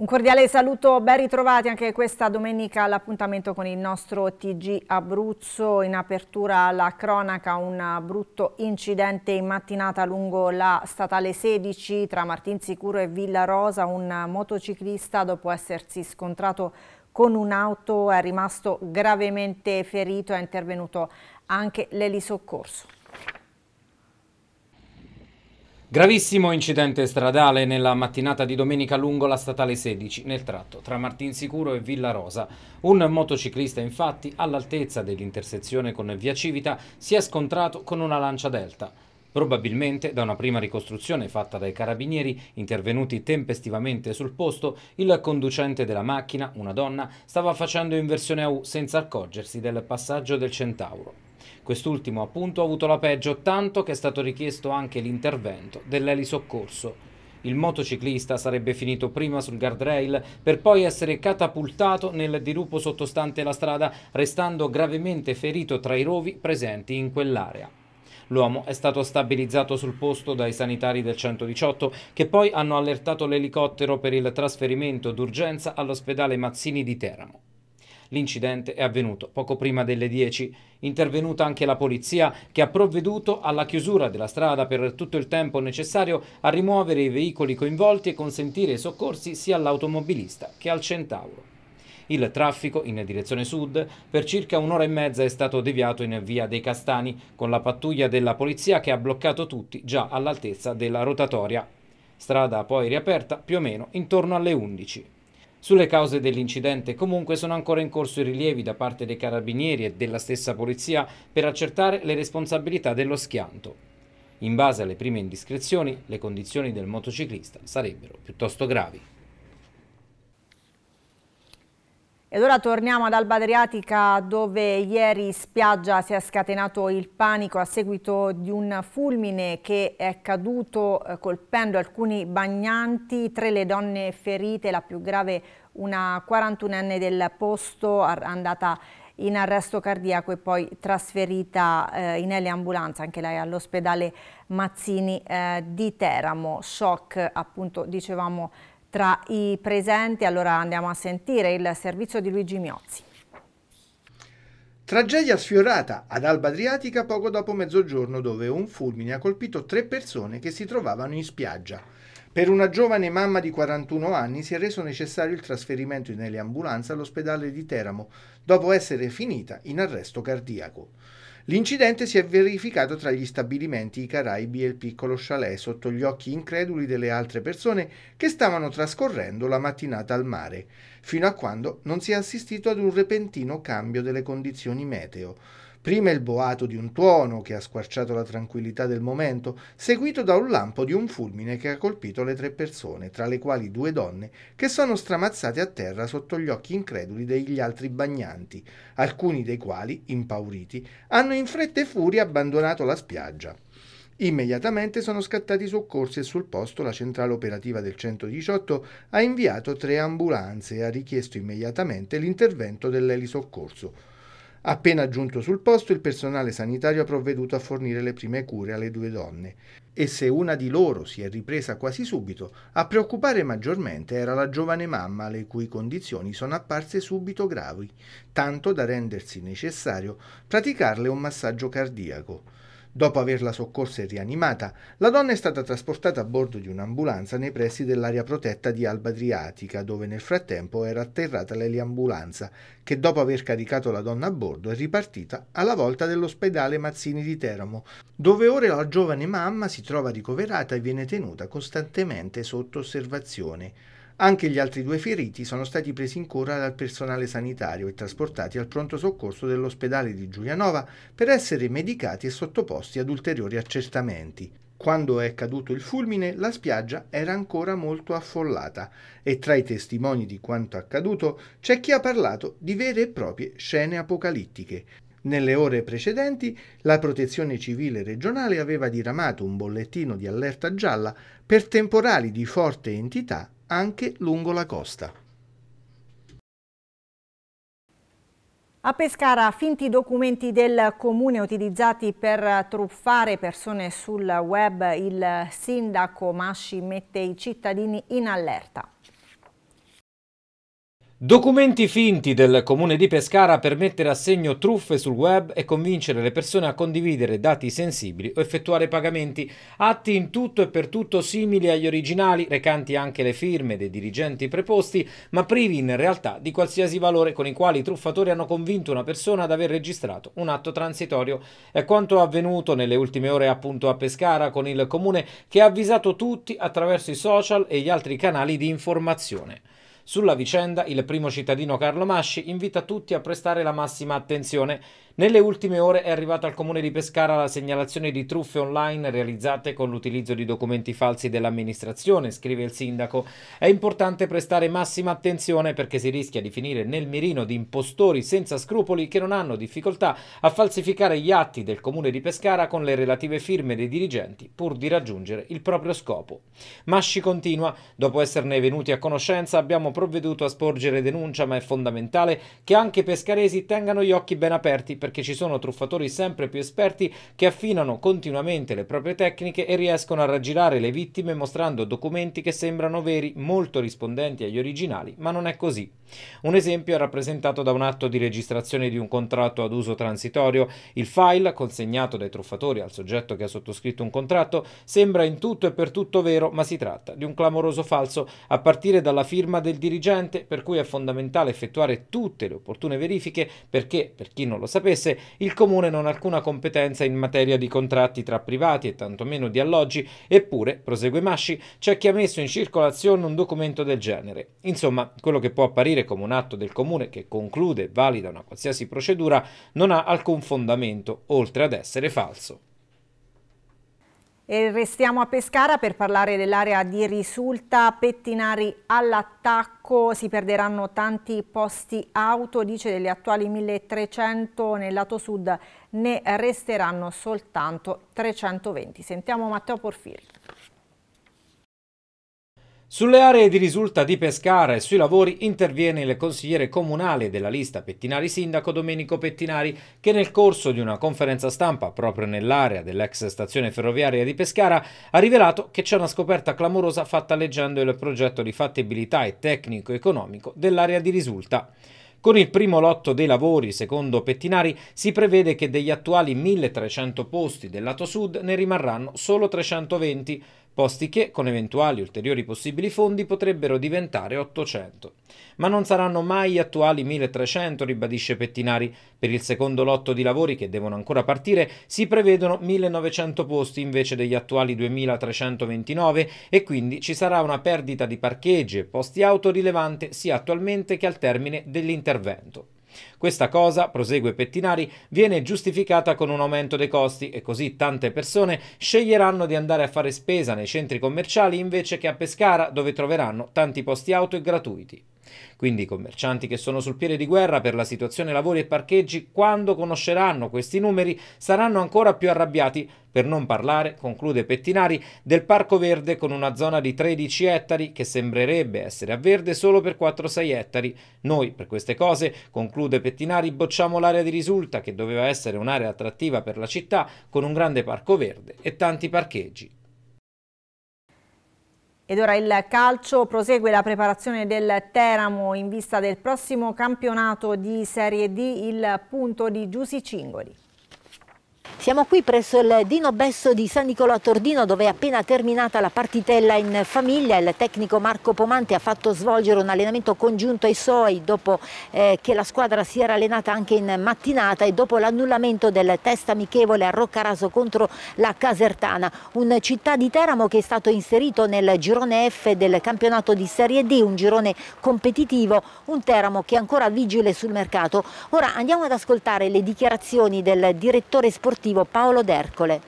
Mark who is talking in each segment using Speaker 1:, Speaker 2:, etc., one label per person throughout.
Speaker 1: Un cordiale saluto, ben ritrovati anche questa domenica all'appuntamento con il nostro TG Abruzzo. In apertura alla cronaca un brutto incidente in mattinata lungo la statale 16 tra Martinsicuro e Villa Rosa. Un motociclista dopo essersi scontrato con un'auto è rimasto gravemente ferito e è intervenuto anche l'elisoccorso.
Speaker 2: Gravissimo incidente stradale nella mattinata di domenica lungo la statale 16 nel tratto tra Martinsicuro e Villa Rosa. Un motociclista infatti all'altezza dell'intersezione con Via Civita si è scontrato con una lancia delta. Probabilmente da una prima ricostruzione fatta dai carabinieri intervenuti tempestivamente sul posto, il conducente della macchina, una donna, stava facendo inversione a U senza accorgersi del passaggio del centauro. Quest'ultimo appunto ha avuto la peggio tanto che è stato richiesto anche l'intervento dell'elisoccorso. Il motociclista sarebbe finito prima sul guardrail per poi essere catapultato nel dirupo sottostante la strada, restando gravemente ferito tra i rovi presenti in quell'area. L'uomo è stato stabilizzato sul posto dai sanitari del 118 che poi hanno allertato l'elicottero per il trasferimento d'urgenza all'ospedale Mazzini di Teramo. L'incidente è avvenuto poco prima delle 10. Intervenuta anche la polizia che ha provveduto alla chiusura della strada per tutto il tempo necessario a rimuovere i veicoli coinvolti e consentire i soccorsi sia all'automobilista che al centauro. Il traffico in direzione sud per circa un'ora e mezza è stato deviato in via dei Castani con la pattuglia della polizia che ha bloccato tutti già all'altezza della rotatoria. Strada poi riaperta più o meno intorno alle 11. Sulle cause dell'incidente comunque sono ancora in corso i rilievi da parte dei carabinieri e della stessa polizia per accertare le responsabilità dello schianto. In base alle prime indiscrezioni, le condizioni del motociclista sarebbero piuttosto gravi.
Speaker 1: Ed ora torniamo ad Alba Adriatica dove ieri spiaggia si è scatenato il panico a seguito di un fulmine che è caduto eh, colpendo alcuni bagnanti, tre le donne ferite, la più grave una 41enne del posto andata in arresto cardiaco e poi trasferita eh, in eliambulanza, anche lei all'ospedale Mazzini eh, di Teramo. Shock, appunto, dicevamo, tra i presenti. Allora andiamo a sentire il servizio di Luigi Miozzi.
Speaker 3: Tragedia sfiorata ad Alba Adriatica poco dopo mezzogiorno dove un fulmine ha colpito tre persone che si trovavano in spiaggia. Per una giovane mamma di 41 anni si è reso necessario il trasferimento in eliambulanza all'ospedale di Teramo dopo essere finita in arresto cardiaco. L'incidente si è verificato tra gli stabilimenti I Caraibi e il piccolo chalet sotto gli occhi increduli delle altre persone che stavano trascorrendo la mattinata al mare, fino a quando non si è assistito ad un repentino cambio delle condizioni meteo. Prima il boato di un tuono che ha squarciato la tranquillità del momento, seguito da un lampo di un fulmine che ha colpito le tre persone, tra le quali due donne, che sono stramazzate a terra sotto gli occhi increduli degli altri bagnanti, alcuni dei quali, impauriti, hanno in fretta e furia abbandonato la spiaggia. Immediatamente sono scattati i soccorsi e sul posto la centrale operativa del 118 ha inviato tre ambulanze e ha richiesto immediatamente l'intervento dell'elisoccorso, Appena giunto sul posto, il personale sanitario ha provveduto a fornire le prime cure alle due donne. E se una di loro si è ripresa quasi subito, a preoccupare maggiormente era la giovane mamma, le cui condizioni sono apparse subito gravi, tanto da rendersi necessario praticarle un massaggio cardiaco. Dopo averla soccorsa e rianimata, la donna è stata trasportata a bordo di un'ambulanza nei pressi dell'area protetta di Alba Adriatica, dove nel frattempo era atterrata l'eliambulanza, che dopo aver caricato la donna a bordo è ripartita alla volta dell'ospedale Mazzini di Teramo, dove ora la giovane mamma si trova ricoverata e viene tenuta costantemente sotto osservazione. Anche gli altri due feriti sono stati presi in cura dal personale sanitario e trasportati al pronto soccorso dell'ospedale di Giulianova per essere medicati e sottoposti ad ulteriori accertamenti. Quando è caduto il fulmine, la spiaggia era ancora molto affollata e tra i testimoni di quanto accaduto c'è chi ha parlato di vere e proprie scene apocalittiche. Nelle ore precedenti la protezione civile regionale aveva diramato un bollettino di allerta gialla per temporali di forte entità anche lungo la costa.
Speaker 1: A Pescara finti documenti del comune utilizzati per truffare persone sul web, il sindaco Masci mette i cittadini in allerta.
Speaker 2: Documenti finti del comune di Pescara per mettere a segno truffe sul web e convincere le persone a condividere dati sensibili o effettuare pagamenti, atti in tutto e per tutto simili agli originali, recanti anche le firme dei dirigenti preposti, ma privi in realtà di qualsiasi valore, con i quali i truffatori hanno convinto una persona ad aver registrato un atto transitorio. È quanto avvenuto nelle ultime ore appunto a Pescara con il comune che ha avvisato tutti attraverso i social e gli altri canali di informazione. Sulla vicenda il primo cittadino Carlo Masci invita tutti a prestare la massima attenzione nelle ultime ore è arrivata al comune di Pescara la segnalazione di truffe online realizzate con l'utilizzo di documenti falsi dell'amministrazione, scrive il sindaco. È importante prestare massima attenzione perché si rischia di finire nel mirino di impostori senza scrupoli che non hanno difficoltà a falsificare gli atti del comune di Pescara con le relative firme dei dirigenti pur di raggiungere il proprio scopo. Masci continua, dopo esserne venuti a conoscenza abbiamo provveduto a sporgere denuncia ma è fondamentale che anche pescaresi tengano gli occhi ben aperti per perché ci sono truffatori sempre più esperti che affinano continuamente le proprie tecniche e riescono a raggirare le vittime mostrando documenti che sembrano veri, molto rispondenti agli originali, ma non è così. Un esempio è rappresentato da un atto di registrazione di un contratto ad uso transitorio. Il file, consegnato dai truffatori al soggetto che ha sottoscritto un contratto, sembra in tutto e per tutto vero, ma si tratta di un clamoroso falso, a partire dalla firma del dirigente, per cui è fondamentale effettuare tutte le opportune verifiche perché, per chi non lo sapeva, sapesse, il Comune non ha alcuna competenza in materia di contratti tra privati e tantomeno di alloggi, eppure, prosegue Masci, c'è chi ha messo in circolazione un documento del genere. Insomma, quello che può apparire come un atto del Comune che conclude valida una qualsiasi procedura non ha alcun fondamento, oltre ad essere falso.
Speaker 1: E restiamo a Pescara per parlare dell'area di risulta Pettinari all'attacco, si perderanno tanti posti auto, dice delle attuali 1300 nel lato sud ne resteranno soltanto 320. Sentiamo Matteo Porfiri.
Speaker 2: Sulle aree di risulta di Pescara e sui lavori interviene il consigliere comunale della lista Pettinari Sindaco Domenico Pettinari che nel corso di una conferenza stampa proprio nell'area dell'ex stazione ferroviaria di Pescara ha rivelato che c'è una scoperta clamorosa fatta leggendo il progetto di fattibilità e tecnico-economico dell'area di risulta. Con il primo lotto dei lavori, secondo Pettinari, si prevede che degli attuali 1300 posti del lato sud ne rimarranno solo 320, posti che, con eventuali ulteriori possibili fondi, potrebbero diventare 800. Ma non saranno mai gli attuali 1300, ribadisce Pettinari. Per il secondo lotto di lavori che devono ancora partire si prevedono 1900 posti invece degli attuali 2329 e quindi ci sarà una perdita di parcheggi e posti auto rilevante sia attualmente che al termine dell'intervento. Questa cosa, prosegue Pettinari, viene giustificata con un aumento dei costi e così tante persone sceglieranno di andare a fare spesa nei centri commerciali invece che a Pescara dove troveranno tanti posti auto e gratuiti. Quindi i commercianti che sono sul piede di guerra per la situazione lavori e parcheggi, quando conosceranno questi numeri, saranno ancora più arrabbiati, per non parlare, conclude Pettinari, del Parco Verde con una zona di 13 ettari che sembrerebbe essere a verde solo per 4-6 ettari. Noi, per queste cose, conclude Pettinari, bocciamo l'area di risulta che doveva essere un'area attrattiva per la città con un grande parco verde e tanti parcheggi.
Speaker 1: Ed ora il calcio prosegue la preparazione del Teramo in vista del prossimo campionato di Serie D, il punto di Giusi Cingoli.
Speaker 4: Siamo qui presso il Dino Besso di San Nicolò a Tordino dove è appena terminata la partitella in famiglia. Il tecnico Marco Pomante ha fatto svolgere un allenamento congiunto ai suoi dopo eh, che la squadra si era allenata anche in mattinata e dopo l'annullamento del test amichevole a Roccaraso contro la Casertana. Un città di Teramo che è stato inserito nel girone F del campionato di Serie D, un girone competitivo, un Teramo che è ancora vigile sul mercato. Ora andiamo ad ascoltare le dichiarazioni del direttore sportivo sportivo Paolo D'Ercole.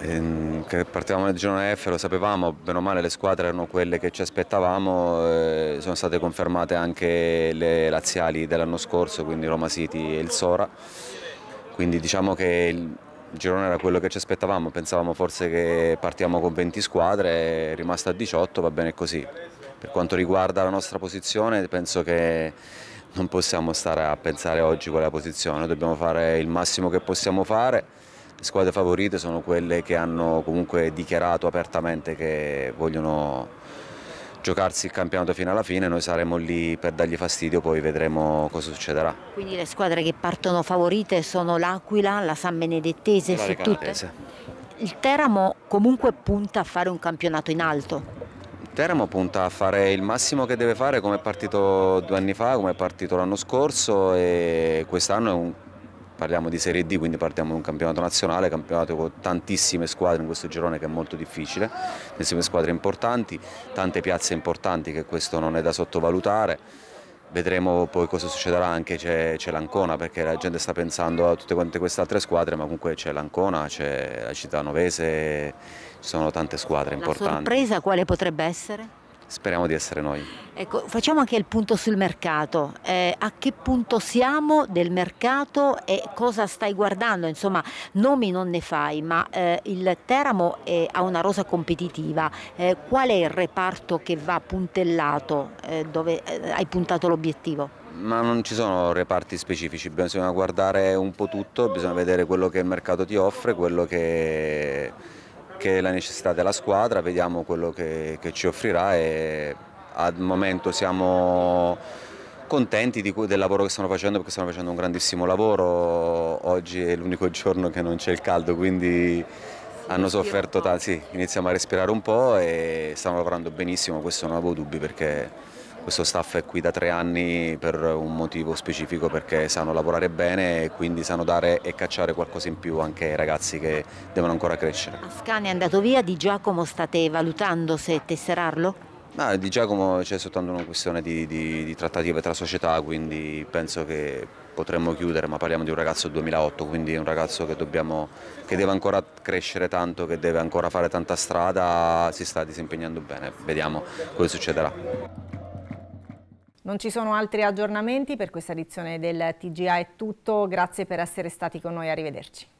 Speaker 5: Ehm, che partivamo nel girone F lo sapevamo, bene o male le squadre erano quelle che ci aspettavamo, eh, sono state confermate anche le laziali dell'anno scorso, quindi Roma City e il Sora, quindi diciamo che il girone era quello che ci aspettavamo, pensavamo forse che partiamo con 20 squadre, è rimasta a 18, va bene così. Per quanto riguarda la nostra posizione penso che non possiamo stare a pensare oggi qual è posizione, dobbiamo fare il massimo che possiamo fare. Le squadre favorite sono quelle che hanno comunque dichiarato apertamente che vogliono giocarsi il campionato fino alla fine, noi saremo lì per dargli fastidio, poi vedremo cosa succederà.
Speaker 4: Quindi le squadre che partono favorite sono l'Aquila, la San Benedettese e la Recanatese. Il Teramo comunque punta a fare un campionato in alto.
Speaker 5: Teramo punta a fare il massimo che deve fare come è partito due anni fa, come è partito l'anno scorso e quest'anno un parliamo di Serie D, quindi partiamo da un campionato nazionale, campionato con tantissime squadre in questo girone che è molto difficile, tantissime squadre importanti, tante piazze importanti che questo non è da sottovalutare vedremo poi cosa succederà anche c'è, l'Ancona perché la gente sta pensando a tutte quante queste altre squadre ma comunque c'è l'Ancona, c'è la città novese, ci sono tante squadre la importanti. La
Speaker 4: sorpresa quale potrebbe essere?
Speaker 5: Speriamo di essere noi.
Speaker 4: Ecco, facciamo anche il punto sul mercato. Eh, a che punto siamo del mercato e cosa stai guardando? Insomma, nomi non ne fai, ma eh, il Teramo è, eh, ha una rosa competitiva. Eh, qual è il reparto che va puntellato, eh, dove eh, hai puntato l'obiettivo?
Speaker 5: ma non ci sono reparti specifici, bisogna guardare un po' tutto, bisogna vedere quello che il mercato ti offre, quello che che è la necessità della squadra, vediamo quello che, che ci offrirà e al momento siamo contenti di, del lavoro che stanno facendo perché stanno facendo un grandissimo lavoro, oggi è l'unico giorno che non c'è il caldo quindi hanno sofferto tanto, sì, iniziamo a respirare un po' e stanno lavorando benissimo, questo non avevo dubbi perché questo staff è qui da tre anni per un motivo specifico perché sanno lavorare bene e quindi sanno dare e cacciare qualcosa in più anche ai ragazzi che devono ancora crescere.
Speaker 4: Ascani è andato via, Di Giacomo state valutando se tesserarlo?
Speaker 5: No, di Giacomo c'è soltanto una questione di, di, di trattative tra società, quindi penso che potremmo chiudere, ma parliamo di un ragazzo 2008, quindi un ragazzo che, dobbiamo, che, deve ancora crescere tanto, che deve ancora fare tanta strada, si sta disimpegnando bene, vediamo cosa succederà.
Speaker 1: Non ci sono altri aggiornamenti, per questa edizione del TGA è tutto, grazie per essere stati con noi, arrivederci.